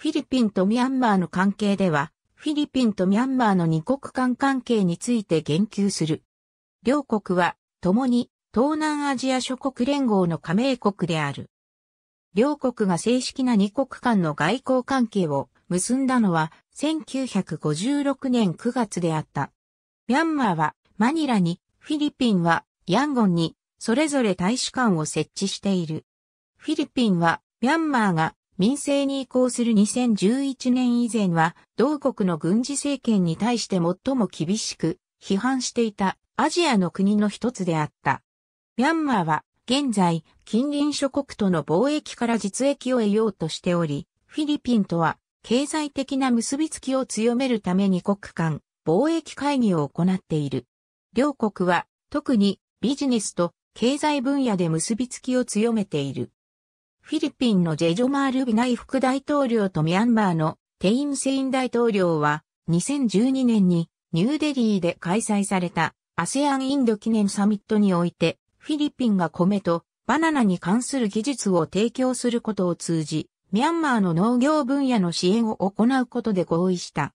フィリピンとミャンマーの関係では、フィリピンとミャンマーの二国間関係について言及する。両国は、共に、東南アジア諸国連合の加盟国である。両国が正式な二国間の外交関係を結んだのは、1956年9月であった。ミャンマーは、マニラに、フィリピンは、ヤンゴンに、それぞれ大使館を設置している。フィリピンは、ミャンマーが民政に移行する2011年以前は、同国の軍事政権に対して最も厳しく批判していたアジアの国の一つであった。ミャンマーは現在近隣諸国との貿易から実益を得ようとしており、フィリピンとは経済的な結びつきを強めるために国間貿易会議を行っている。両国は特にビジネスと経済分野で結びつきを強めている。フィリピンのジェジョマール・ビナイ副大統領とミャンマーのテイン・セイン大統領は2012年にニューデリーで開催されたアセアン・インド記念サミットにおいてフィリピンが米とバナナに関する技術を提供することを通じミャンマーの農業分野の支援を行うことで合意した。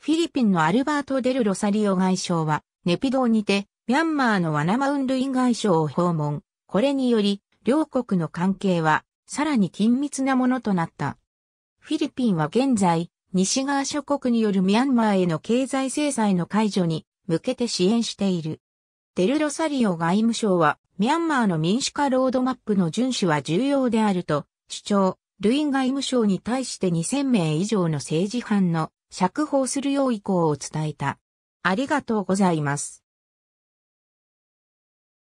フィリピンのアルバート・デル・ロサリオ外相はネピドーにてミャンマーのワナマウンルイン外相を訪問。これにより両国の関係はさらに緊密なものとなった。フィリピンは現在、西側諸国によるミャンマーへの経済制裁の解除に向けて支援している。デルロサリオ外務省は、ミャンマーの民主化ロードマップの遵守は重要であると主張、ルイン外務省に対して2000名以上の政治犯の釈放するよう意向を伝えた。ありがとうございます。